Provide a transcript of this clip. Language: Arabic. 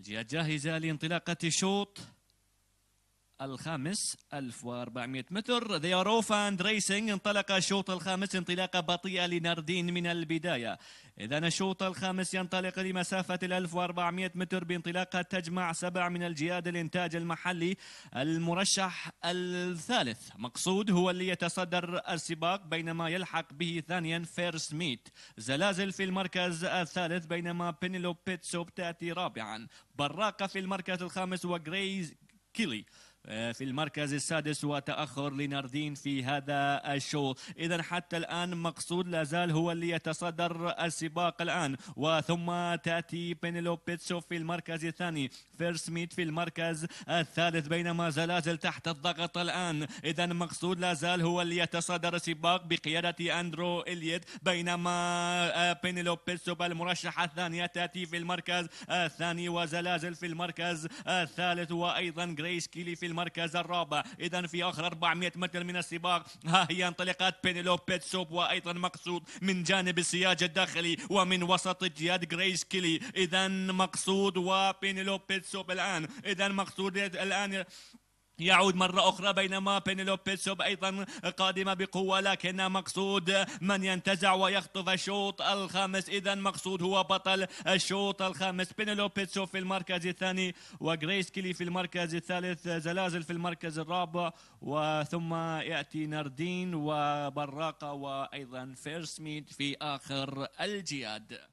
الجهة جاهزة لانطلاقة الشوط الخامس 1400 متر The اند ريسنج انطلق الشوط الخامس انطلاقة بطيئة لناردين من البداية إذا الشوط الخامس ينطلق لمسافة ال 1400 متر بانطلاقة تجمع سبع من الجياد الإنتاج المحلي المرشح الثالث مقصود هو اللي يتصدر السباق بينما يلحق به ثانيا فيرس ميت زلازل في المركز الثالث بينما بينيلو بيتسوب تأتي رابعا براقة في المركز الخامس وغريز كيلي آه، في المركز السادس وتأخر لناردين في هذا الشوط إذا حتى الآن مقصود لازال هو اللي يتصدر السباق الآن وثم تأتي بيتسو في المركز الثاني فيرس ميت في المركز الثالث بينما زلازل تحت الضغط الآن إذا مقصود لازال هو اللي يتصدر السباق بقيادة أندرو إليت بينما آه، بينيلو بيتسو المرشحة الثانية تأتي في المركز الثاني وزلازل في المركز الثالث وأيضا جريس كيلي في المركز الرابع إذا في آخر 400 متر من السباق ها هي انطلاقات بينيلوب بيتسوب وأيضا مقصود من جانب السياج الداخلي ومن وسط جياد جريس كيلي إذا مقصود وبينيلوب بيتسوب الآن إذا مقصود الآن يعود مرة أخرى بينما بينيلوب بيتسوب أيضا قادمة بقوة لكن مقصود من ينتزع ويخطف الشوط الخامس إذا مقصود هو بطل الشوط الخامس بينيلوب بيتسوب في المركز الثاني وغريس كيلي في المركز الثالث زلازل في المركز الرابع وثم يأتي نردين وبراقة وأيضا فيرسميد في آخر الجياد